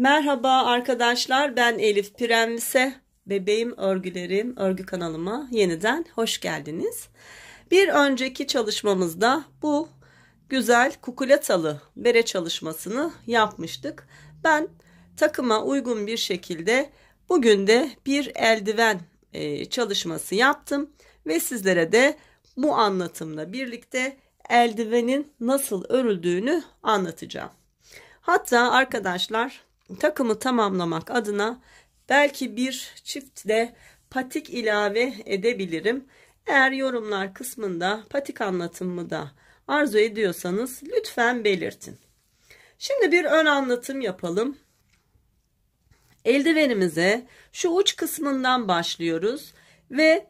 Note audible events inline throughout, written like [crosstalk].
Merhaba arkadaşlar ben Elif Pirenvise. Bebeğim örgülerim örgü kanalıma yeniden hoş geldiniz. Bir önceki çalışmamızda bu güzel kukulatalı bere çalışmasını yapmıştık. Ben takıma uygun bir şekilde bugün de bir eldiven e, çalışması yaptım ve sizlere de bu anlatımla birlikte eldivenin nasıl örüldüğünü anlatacağım. Hatta arkadaşlar takımı tamamlamak adına belki bir çift de patik ilave edebilirim. Eğer yorumlar kısmında patik anlatımı da arzu ediyorsanız lütfen belirtin. Şimdi bir ön anlatım yapalım. Eldivenimize şu uç kısmından başlıyoruz ve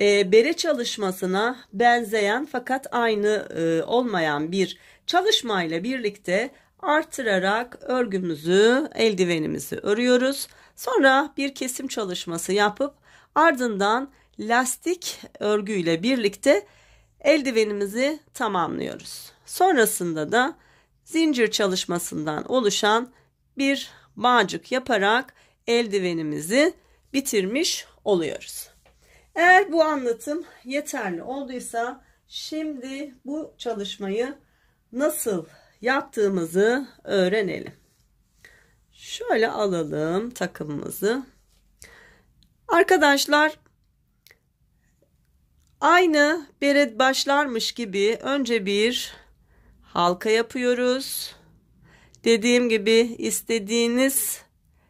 e, bere çalışmasına benzeyen fakat aynı e, olmayan bir çalışmayla birlikte artırarak örgümüzü, eldivenimizi örüyoruz. Sonra bir kesim çalışması yapıp ardından lastik örgüyle birlikte eldivenimizi tamamlıyoruz. Sonrasında da zincir çalışmasından oluşan bir bağcık yaparak eldivenimizi bitirmiş oluyoruz. Eğer bu anlatım yeterli olduysa şimdi bu çalışmayı nasıl yaptığımızı öğrenelim. Şöyle alalım takımımızı. Arkadaşlar aynı beret başlarmış gibi önce bir halka yapıyoruz. Dediğim gibi istediğiniz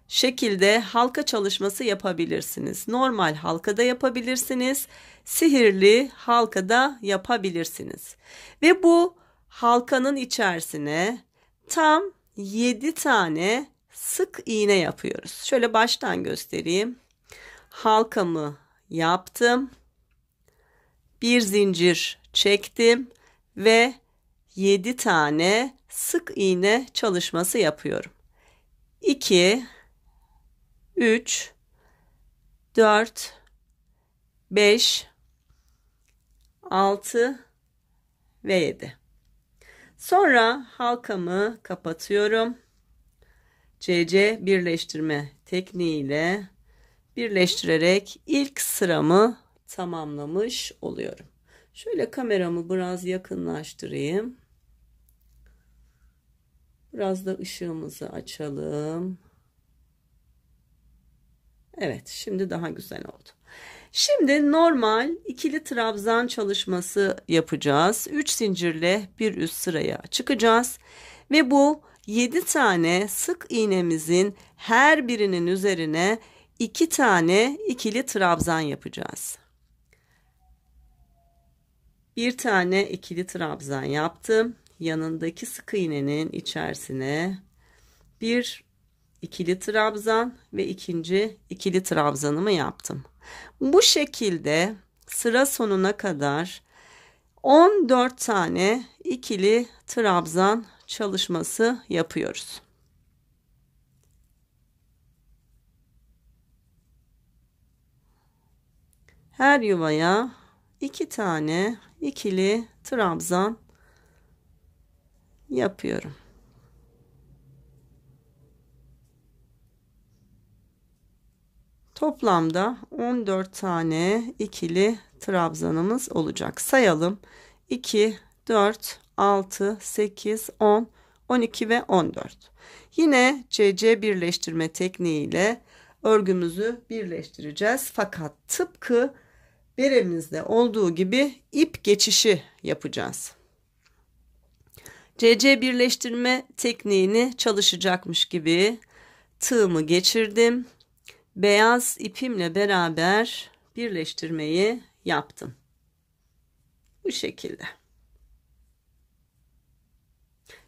şekilde halka çalışması yapabilirsiniz. Normal halkada yapabilirsiniz. Sihirli halkada yapabilirsiniz. Ve bu halkanın içerisine tam 7 tane sık iğne yapıyoruz. Şöyle baştan göstereyim. Halkamı yaptım. Bir zincir çektim ve 7 tane sık iğne çalışması yapıyorum. 2 3 4 5 6 ve 7 Sonra halkamı kapatıyorum. CC birleştirme tekniğiyle birleştirerek ilk sıramı tamamlamış oluyorum. Şöyle kameramı biraz yakınlaştırayım. Biraz da ışığımızı açalım. Evet, şimdi daha güzel oldu. Şimdi normal ikili trabzan çalışması yapacağız. 3 zincirle bir üst sıraya çıkacağız. Ve bu 7 tane sık iğnemizin her birinin üzerine 2 tane ikili trabzan yapacağız. Bir tane ikili trabzan yaptım. Yanındaki sık iğnenin içerisine bir ikili trabzan ve ikinci ikili trabzanımı yaptım. Bu şekilde sıra sonuna kadar 14 tane ikili trabzan çalışması yapıyoruz. Her yuvaya iki tane ikili trabzan yapıyorum. Toplamda 14 tane ikili trabzanımız olacak. Sayalım. 2, 4, 6, 8, 10, 12 ve 14. Yine CC birleştirme tekniğiyle örgümüzü birleştireceğiz. Fakat tıpkı beremizde olduğu gibi ip geçişi yapacağız. CC birleştirme tekniğini çalışacakmış gibi tığımı geçirdim beyaz ipimle beraber birleştirmeyi yaptım. Bu şekilde.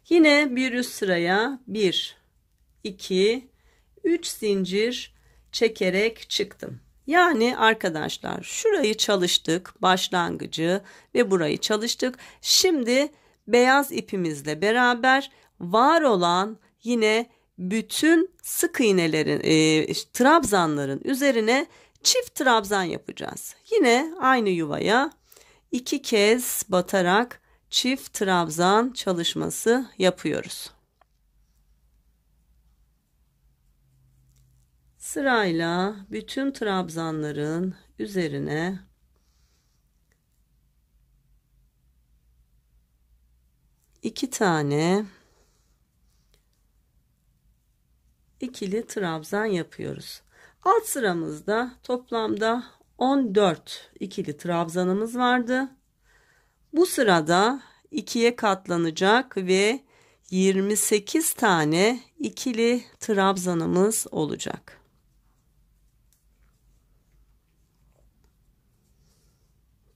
Yine bir üst sıraya 1 2 3 zincir çekerek çıktım. Yani arkadaşlar şurayı çalıştık başlangıcı ve burayı çalıştık. Şimdi beyaz ipimizle beraber var olan yine bütün sık iğnelerin, e, trabzanların üzerine çift trabzan yapacağız. Yine aynı yuvaya iki kez batarak çift trabzan çalışması yapıyoruz. Sırayla bütün trabzanların üzerine iki tane ikili trabzan yapıyoruz. Alt sıramızda toplamda 14 ikili trabzanımız vardı. Bu sırada ikiye katlanacak ve 28 tane ikili trabzanımız olacak.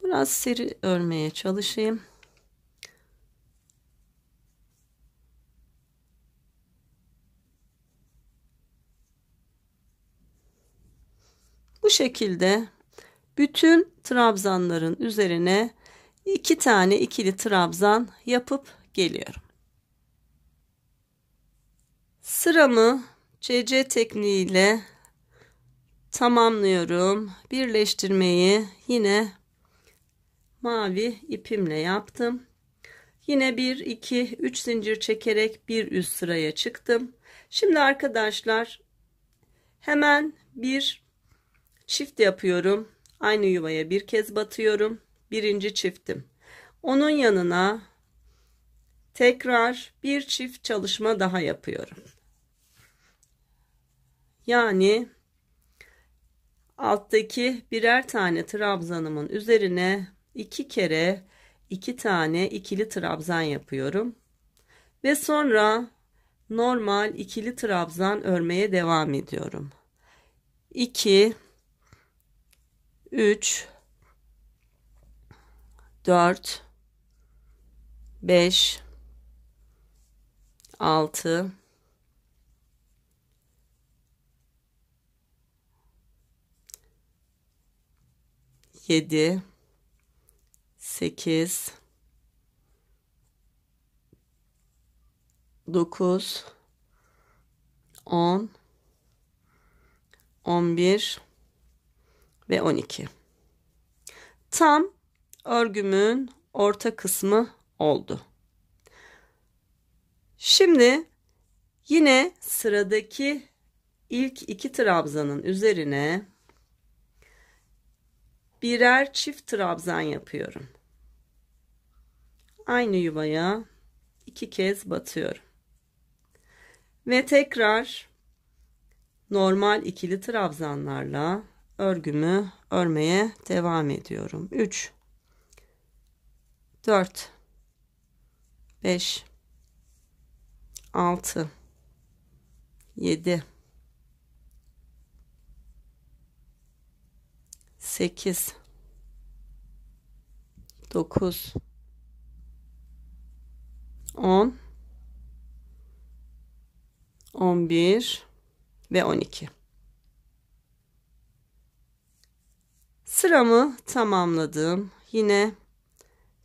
Biraz seri örmeye çalışayım. Bu şekilde bütün trabzanların üzerine iki tane ikili trabzan yapıp geliyorum. Sıramı CC tekniğiyle tamamlıyorum. Birleştirmeyi yine mavi ipimle yaptım. Yine 1 2 3 zincir çekerek bir üst sıraya çıktım. Şimdi arkadaşlar hemen bir Çift yapıyorum. Aynı yuvaya bir kez batıyorum. Birinci çiftim. Onun yanına tekrar bir çift çalışma daha yapıyorum. Yani alttaki birer tane trabzanımın üzerine iki kere iki tane ikili trabzan yapıyorum. Ve sonra normal ikili trabzan örmeye devam ediyorum. 2 3 4 5 6 7 8 9 10 11 ve 12. Tam örgümün orta kısmı oldu. Şimdi yine sıradaki ilk iki trabzanın üzerine birer çift trabzan yapıyorum. Aynı yuvaya iki kez batıyorum. Ve tekrar normal ikili trabzanlarla örgümü örmeye devam ediyorum. 3 4 5 6 7 8 9 10 11 ve 12 Sıramı tamamladım. Yine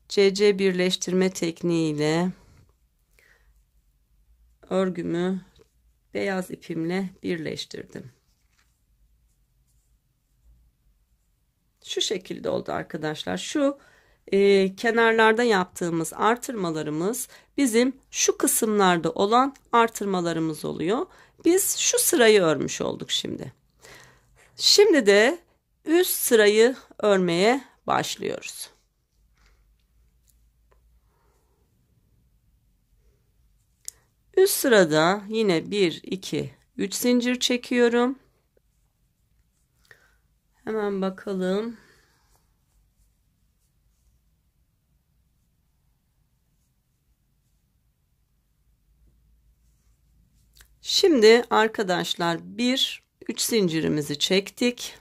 CC birleştirme tekniğiyle örgümü beyaz ipimle birleştirdim. Şu şekilde oldu arkadaşlar. Şu e, kenarlarda yaptığımız artırmalarımız bizim şu kısımlarda olan artırmalarımız oluyor. Biz şu sırayı örmüş olduk şimdi. Şimdi de üst sırayı örmeye başlıyoruz. Üst sırada yine 1 2 3 zincir çekiyorum. Hemen bakalım. Şimdi arkadaşlar bir 3 zincirimizi çektik.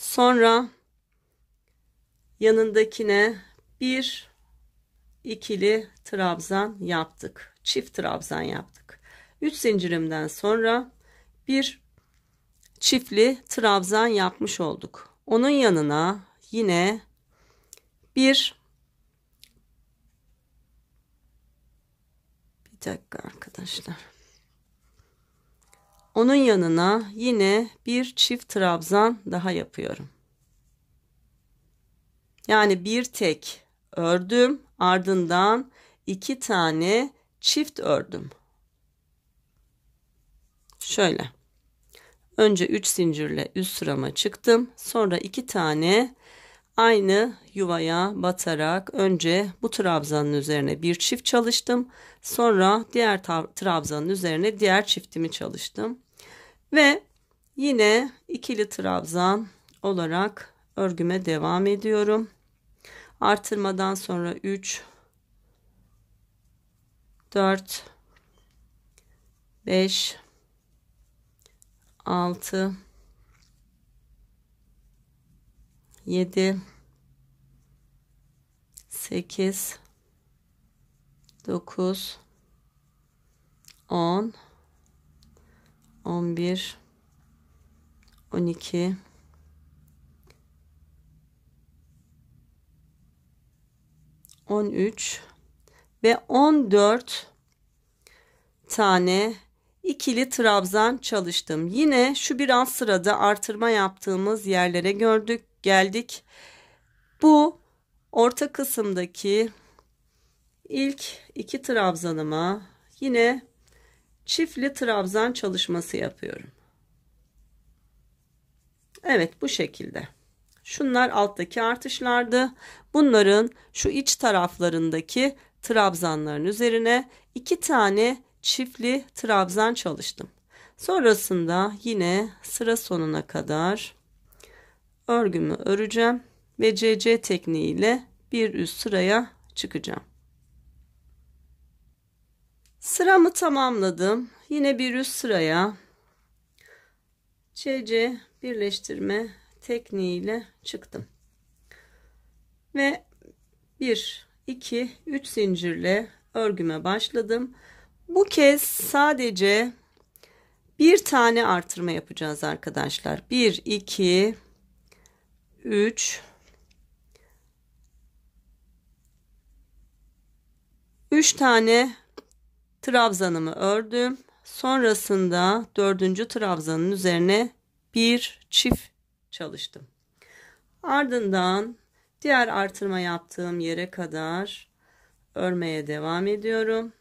Sonra yanındakine bir ikili trabzan yaptık. Çift trabzan yaptık. 3 zincirimden sonra bir çiftli trabzan yapmış olduk. Onun yanına yine bir bir dakika arkadaşlar. Onun yanına yine bir çift trabzan daha yapıyorum. Yani bir tek ördüm ardından iki tane çift ördüm. Şöyle. Önce 3 zincirle üst sırama çıktım. Sonra 2 tane aynı yuvaya batarak önce bu trabzanın üzerine bir çift çalıştım. Sonra diğer trabzanın üzerine diğer çiftimi çalıştım. Ve yine ikili trabzan olarak örgüme devam ediyorum. Artırmadan sonra 3 4 5 6 7 8 9 10 11 12 13 ve 14 tane ikili trabzan çalıştım. Yine şu bir alt sırada artırma yaptığımız yerlere gördük, geldik. Bu orta kısımdaki ilk iki trabzanıma yine çiftli trabzan çalışması yapıyorum. Evet bu şekilde. Şunlar alttaki artışlardı. Bunların şu iç taraflarındaki trabzanların üzerine iki tane çiftli trabzan çalıştım. Sonrasında yine sıra sonuna kadar örgümü öreceğim ve CC tekniğiyle bir üst sıraya çıkacağım. Sıramı tamamladım. Yine bir üst sıraya CC birleştirme tekniğiyle çıktım. Ve 1 2 3 zincirle örgüme başladım. Bu kez sadece bir tane artırma yapacağız arkadaşlar. 1 2 3 3 tane trabzanımı ördüm. Sonrasında dördüncü trabzanın üzerine bir çift çalıştım. Ardından diğer artırma yaptığım yere kadar örmeye devam ediyorum.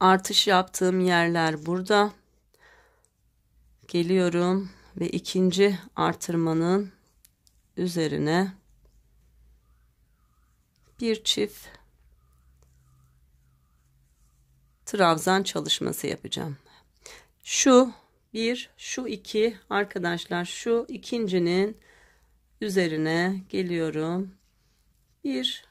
artış yaptığım yerler burada. Geliyorum ve ikinci artırmanın üzerine bir çift trabzan çalışması yapacağım. Şu bir, şu iki arkadaşlar şu ikincinin üzerine geliyorum. Bir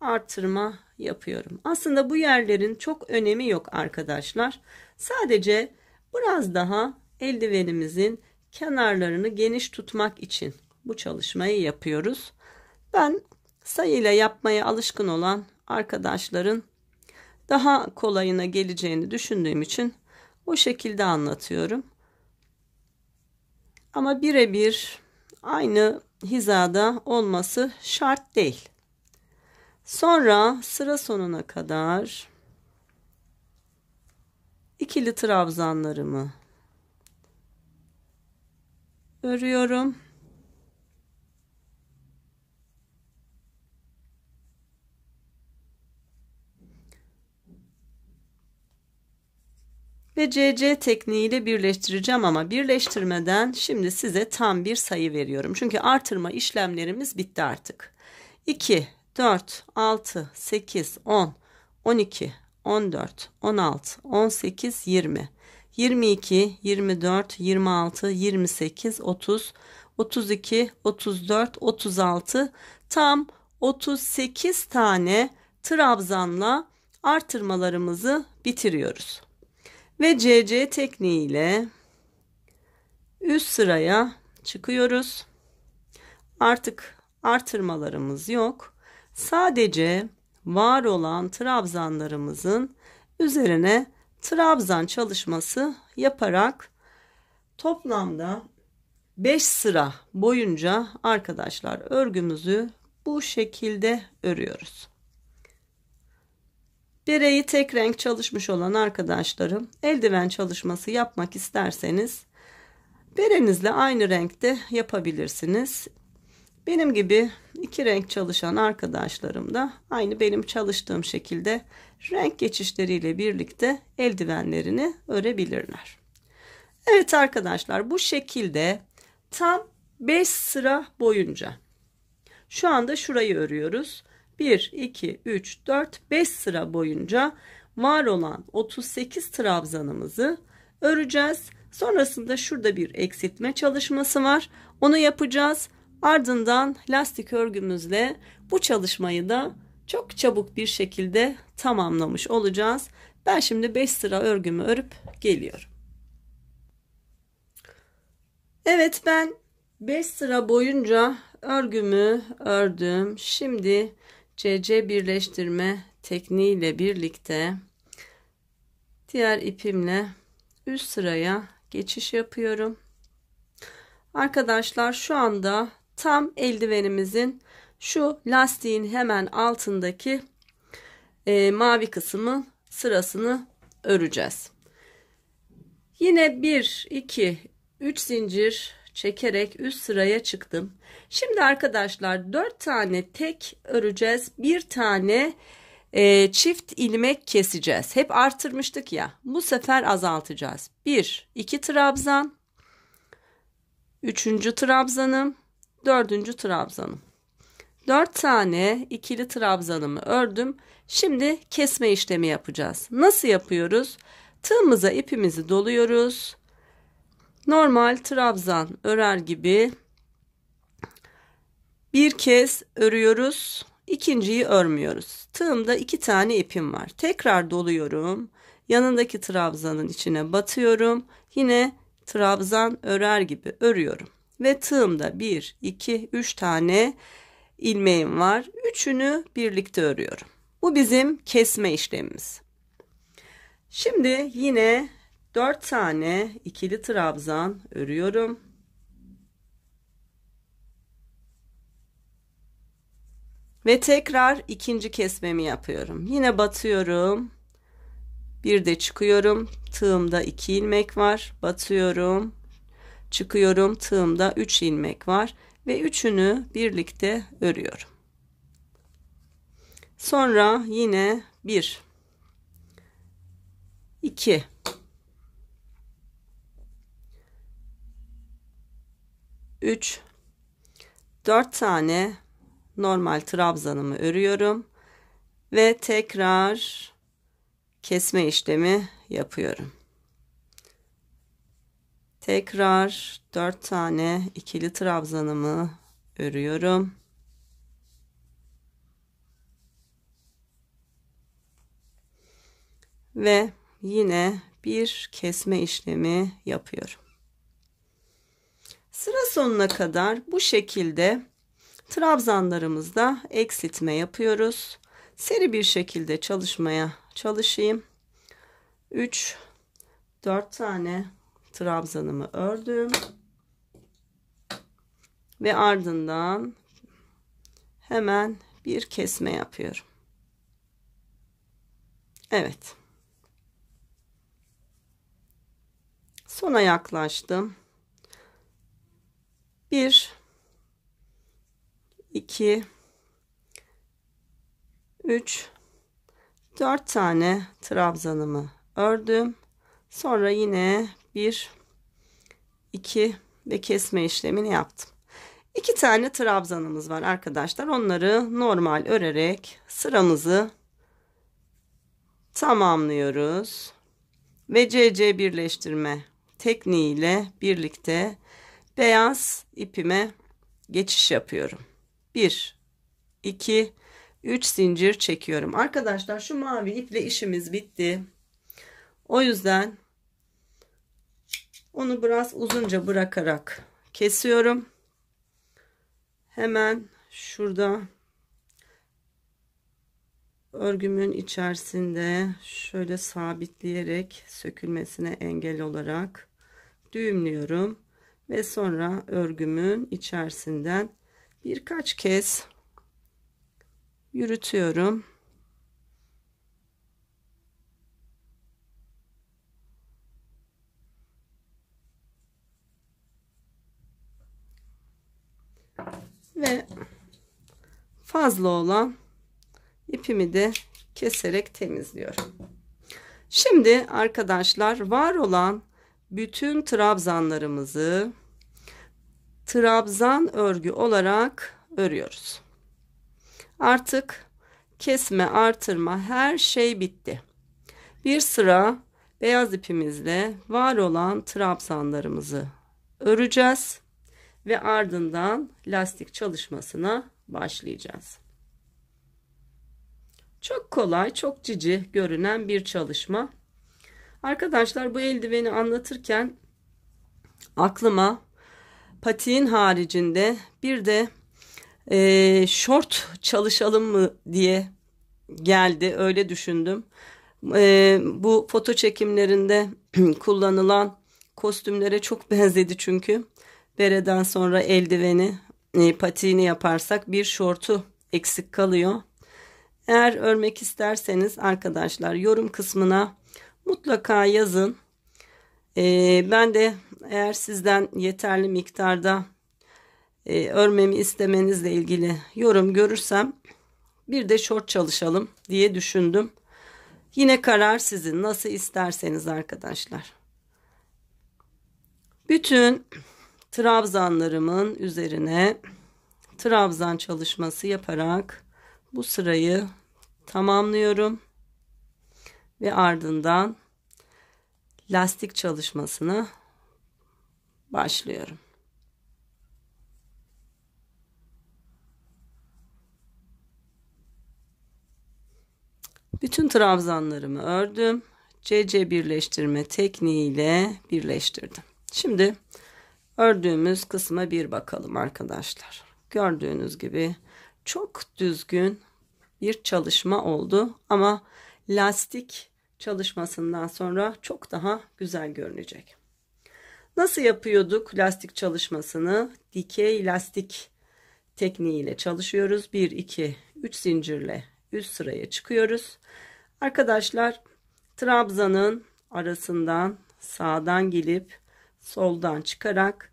artırma yapıyorum. Aslında bu yerlerin çok önemi yok arkadaşlar. Sadece biraz daha eldivenimizin kenarlarını geniş tutmak için bu çalışmayı yapıyoruz. Ben sayıyla yapmaya alışkın olan arkadaşların daha kolayına geleceğini düşündüğüm için o şekilde anlatıyorum. Ama birebir aynı hizada olması şart değil. Sonra sıra sonuna kadar ikili trabzanlarımı örüyorum. Ve CC tekniğiyle birleştireceğim ama birleştirmeden şimdi size tam bir sayı veriyorum. Çünkü artırma işlemlerimiz bitti artık. 2 4, 6, 8, 10, 12, 14, 16, 18, 20, 22, 24, 26, 28, 30, 32, 34, 36 tam 38 tane trabzanla artırmalarımızı bitiriyoruz. Ve CC tekniğiyle üst sıraya çıkıyoruz. Artık artırmalarımız yok. Sadece var olan trabzanlarımızın üzerine trabzan çalışması yaparak toplamda 5 sıra boyunca arkadaşlar örgümüzü bu şekilde örüyoruz. Bereyi tek renk çalışmış olan arkadaşlarım eldiven çalışması yapmak isterseniz berenizle aynı renkte yapabilirsiniz. Benim gibi iki renk çalışan arkadaşlarım da aynı benim çalıştığım şekilde renk geçişleriyle birlikte eldivenlerini örebilirler. Evet arkadaşlar bu şekilde tam 5 sıra boyunca şu anda şurayı örüyoruz. 1, 2, 3, 4, 5 sıra boyunca var olan 38 trabzanımızı öreceğiz. Sonrasında şurada bir eksiltme çalışması var. Onu yapacağız. Ardından lastik örgümüzle bu çalışmayı da çok çabuk bir şekilde tamamlamış olacağız. Ben şimdi 5 sıra örgümü örüp geliyorum. Evet ben 5 sıra boyunca örgümü ördüm. Şimdi CC birleştirme tekniğiyle birlikte diğer ipimle üst sıraya geçiş yapıyorum. Arkadaşlar şu anda tam eldivenimizin şu lastiğin hemen altındaki e, mavi kısmın sırasını öreceğiz. Yine 1, 2, 3 zincir çekerek üst sıraya çıktım. Şimdi arkadaşlar 4 tane tek öreceğiz. 1 tane e, çift ilmek keseceğiz. Hep artırmıştık ya. Bu sefer azaltacağız. 1, 2 trabzan. 3. trabzanım dördüncü trabzanım. Dört tane ikili trabzanımı ördüm. Şimdi kesme işlemi yapacağız. Nasıl yapıyoruz? Tığımıza ipimizi doluyoruz. Normal trabzan örer gibi bir kez örüyoruz. İkinciyi örmüyoruz. Tığımda iki tane ipim var. Tekrar doluyorum. Yanındaki trabzanın içine batıyorum. Yine trabzan örer gibi örüyorum ve tığımda 1, 2, 3 tane ilmeğim var. Üçünü birlikte örüyorum. Bu bizim kesme işlemimiz. Şimdi yine 4 tane ikili trabzan örüyorum. Ve tekrar ikinci kesmemi yapıyorum. Yine batıyorum. Bir de çıkıyorum. Tığımda iki ilmek var. Batıyorum çıkıyorum. Tığımda 3 ilmek var ve üçünü birlikte örüyorum. Sonra yine 1 2 3 4 tane normal trabzanımı örüyorum ve tekrar kesme işlemi yapıyorum. Tekrar 4 tane ikili trabzanımı örüyorum. Ve yine bir kesme işlemi yapıyorum. Sıra sonuna kadar bu şekilde trabzanlarımızda eksiltme yapıyoruz. Seri bir şekilde çalışmaya çalışayım. 3 4 tane trabzanımı ördüm. Ve ardından hemen bir kesme yapıyorum. Evet. Sona yaklaştım. 1 2 3 4 tane trabzanımı ördüm. Sonra yine 1 2 ve kesme işlemini yaptım. İki tane trabzanımız var arkadaşlar. Onları normal örerek sıramızı tamamlıyoruz. Ve CC birleştirme tekniğiyle birlikte beyaz ipime geçiş yapıyorum. 1 2 3 zincir çekiyorum. Arkadaşlar şu mavi iple işimiz bitti. O yüzden onu biraz uzunca bırakarak kesiyorum. Hemen şurada örgümün içerisinde şöyle sabitleyerek sökülmesine engel olarak düğümlüyorum ve sonra örgümün içerisinden birkaç kez yürütüyorum. ve fazla olan ipimi de keserek temizliyorum. Şimdi arkadaşlar var olan bütün trabzanlarımızı trabzan örgü olarak örüyoruz. Artık kesme artırma her şey bitti. Bir sıra beyaz ipimizle var olan trabzanlarımızı öreceğiz ve ardından lastik çalışmasına başlayacağız. Çok kolay, çok cici görünen bir çalışma. Arkadaşlar bu eldiveni anlatırken aklıma patiğin haricinde bir de e, short çalışalım mı diye geldi. Öyle düşündüm. E, bu foto çekimlerinde [clears throat] kullanılan kostümlere çok benzedi çünkü. Bereden sonra eldiveni, e, patiğini yaparsak bir şortu eksik kalıyor. Eğer örmek isterseniz arkadaşlar yorum kısmına mutlaka yazın. Ee, ben de eğer sizden yeterli miktarda e, örmemi istemenizle ilgili yorum görürsem bir de şort çalışalım diye düşündüm. Yine karar sizin nasıl isterseniz arkadaşlar. Bütün trabzanlarımın üzerine trabzan çalışması yaparak bu sırayı tamamlıyorum ve ardından lastik çalışmasını başlıyorum. Bütün trabzanlarımı ördüm. CC birleştirme tekniğiyle birleştirdim. Şimdi Ördüğümüz kısma bir bakalım arkadaşlar. Gördüğünüz gibi çok düzgün bir çalışma oldu ama lastik çalışmasından sonra çok daha güzel görünecek. Nasıl yapıyorduk lastik çalışmasını? Dikey lastik tekniğiyle çalışıyoruz. 1 2 3 zincirle üst sıraya çıkıyoruz. Arkadaşlar trabzanın arasından sağdan gelip soldan çıkarak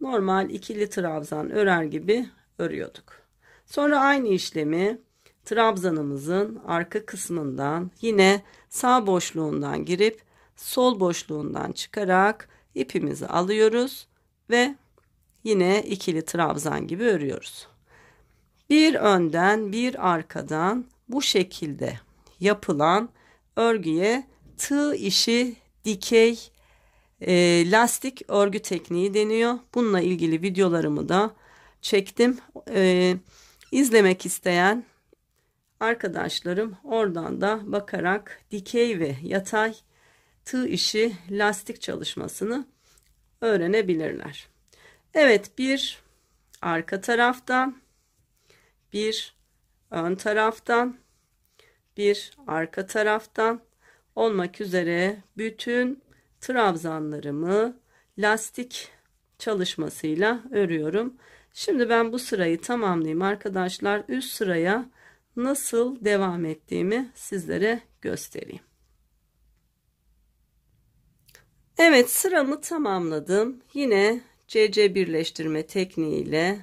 normal ikili trabzan örer gibi örüyorduk. Sonra aynı işlemi trabzanımızın arka kısmından yine sağ boşluğundan girip sol boşluğundan çıkarak ipimizi alıyoruz ve yine ikili trabzan gibi örüyoruz. Bir önden bir arkadan bu şekilde yapılan örgüye tığ işi dikey e, lastik örgü tekniği deniyor. Bununla ilgili videolarımı da çektim. E, izlemek isteyen arkadaşlarım oradan da bakarak dikey ve yatay tığ işi lastik çalışmasını öğrenebilirler. Evet bir arka taraftan bir ön taraftan bir arka taraftan olmak üzere bütün trabzanlarımı lastik çalışmasıyla örüyorum. Şimdi ben bu sırayı tamamlayayım arkadaşlar. Üst sıraya nasıl devam ettiğimi sizlere göstereyim. Evet sıramı tamamladım. Yine CC birleştirme tekniğiyle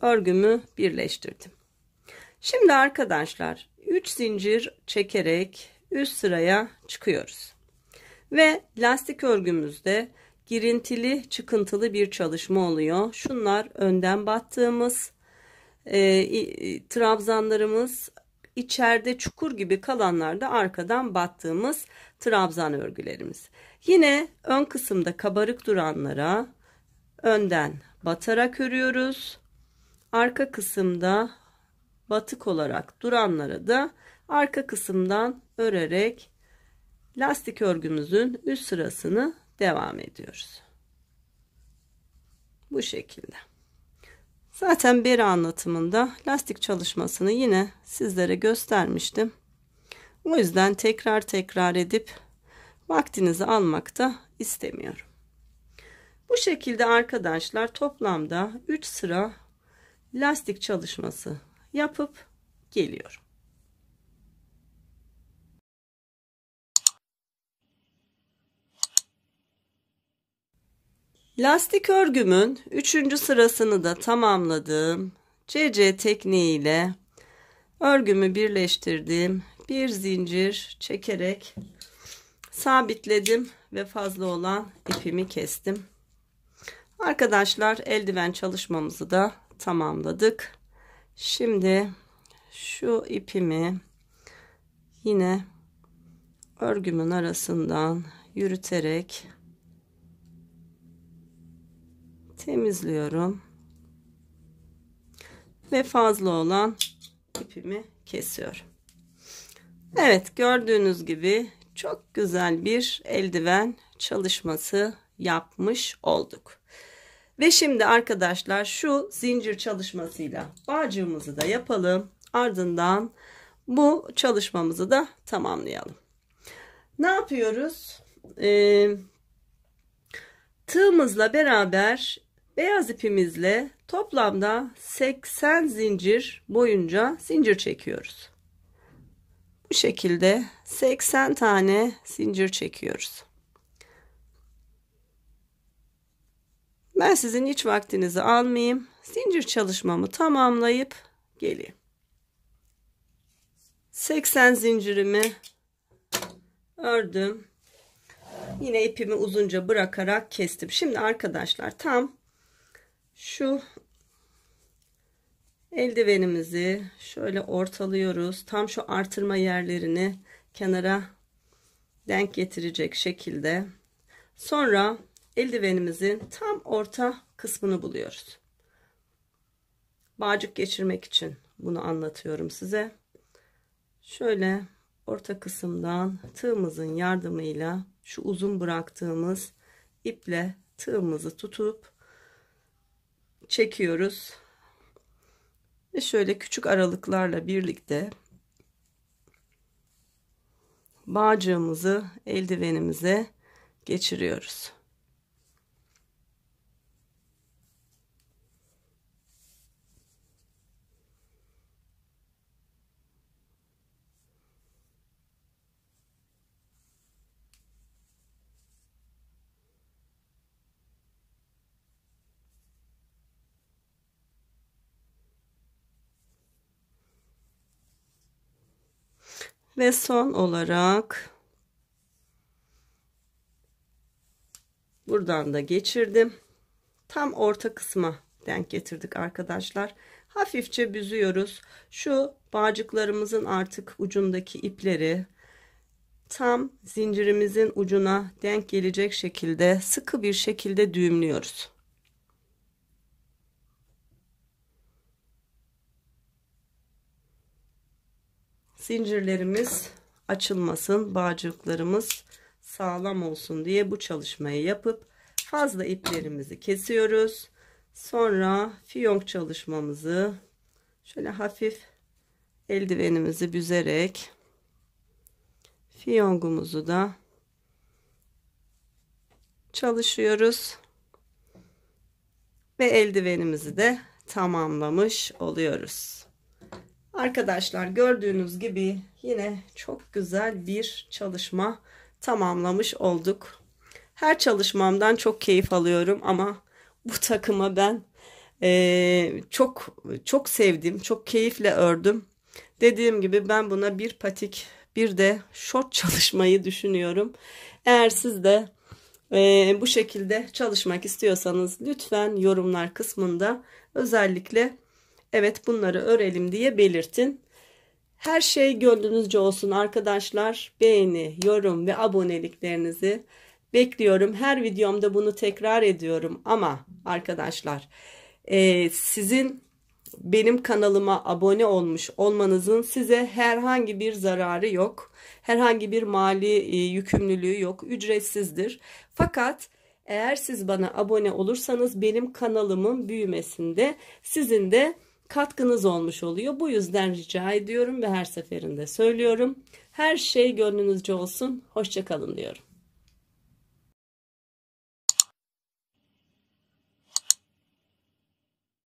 örgümü birleştirdim. Şimdi arkadaşlar 3 zincir çekerek üst sıraya çıkıyoruz. Ve lastik örgümüzde girintili çıkıntılı bir çalışma oluyor. Şunlar önden battığımız e, trabzanlarımız içeride çukur gibi kalanlar da arkadan battığımız trabzan örgülerimiz. Yine ön kısımda kabarık duranlara önden batarak örüyoruz. Arka kısımda batık olarak duranlara da arka kısımdan örerek lastik örgümüzün üst sırasını devam ediyoruz. Bu şekilde. Zaten beri anlatımında lastik çalışmasını yine sizlere göstermiştim. O yüzden tekrar tekrar edip vaktinizi almak da istemiyorum. Bu şekilde arkadaşlar toplamda 3 sıra lastik çalışması yapıp geliyorum. Lastik örgümün 3. sırasını da tamamladım. CC tekniğiyle örgümü birleştirdim. Bir zincir çekerek sabitledim ve fazla olan ipimi kestim. Arkadaşlar eldiven çalışmamızı da tamamladık. Şimdi şu ipimi yine örgümün arasından yürüterek temizliyorum. Ve fazla olan ipimi kesiyorum. Evet gördüğünüz gibi çok güzel bir eldiven çalışması yapmış olduk. Ve şimdi arkadaşlar şu zincir çalışmasıyla bağcığımızı da yapalım. Ardından bu çalışmamızı da tamamlayalım. Ne yapıyoruz? Ee, tığımızla beraber Beyaz ipimizle toplamda 80 zincir boyunca zincir çekiyoruz. Bu şekilde 80 tane zincir çekiyoruz. Ben sizin hiç vaktinizi almayayım. Zincir çalışmamı tamamlayıp geleyim. 80 zincirimi ördüm. Yine ipimi uzunca bırakarak kestim. Şimdi arkadaşlar tam şu eldivenimizi şöyle ortalıyoruz. Tam şu artırma yerlerini kenara denk getirecek şekilde. Sonra eldivenimizin tam orta kısmını buluyoruz. Bağcık geçirmek için bunu anlatıyorum size. Şöyle orta kısımdan tığımızın yardımıyla şu uzun bıraktığımız iple tığımızı tutup çekiyoruz. Ve şöyle küçük aralıklarla birlikte bağcığımızı eldivenimize geçiriyoruz. Ve son olarak buradan da geçirdim. Tam orta kısma denk getirdik arkadaşlar. Hafifçe büzüyoruz. Şu bağcıklarımızın artık ucundaki ipleri tam zincirimizin ucuna denk gelecek şekilde sıkı bir şekilde düğümlüyoruz. zincirlerimiz açılmasın bağcıklarımız sağlam olsun diye bu çalışmayı yapıp fazla iplerimizi kesiyoruz sonra fiyonk çalışmamızı şöyle hafif eldivenimizi büzerek fiyongumuzu da çalışıyoruz ve eldivenimizi de tamamlamış oluyoruz. Arkadaşlar gördüğünüz gibi yine çok güzel bir çalışma tamamlamış olduk. Her çalışmamdan çok keyif alıyorum ama bu takıma ben e, çok çok sevdim, çok keyifle ördüm. Dediğim gibi ben buna bir patik bir de şort çalışmayı düşünüyorum. Eğer siz de e, bu şekilde çalışmak istiyorsanız lütfen yorumlar kısmında özellikle Evet bunları örelim diye belirtin. Her şey gönlünüzce olsun arkadaşlar. Beğeni, yorum ve aboneliklerinizi bekliyorum. Her videomda bunu tekrar ediyorum ama arkadaşlar e, sizin benim kanalıma abone olmuş olmanızın size herhangi bir zararı yok. Herhangi bir mali e, yükümlülüğü yok. Ücretsizdir. Fakat eğer siz bana abone olursanız benim kanalımın büyümesinde sizin de katkınız olmuş oluyor. Bu yüzden rica ediyorum ve her seferinde söylüyorum. Her şey gönlünüzce olsun. Hoşçakalın diyorum.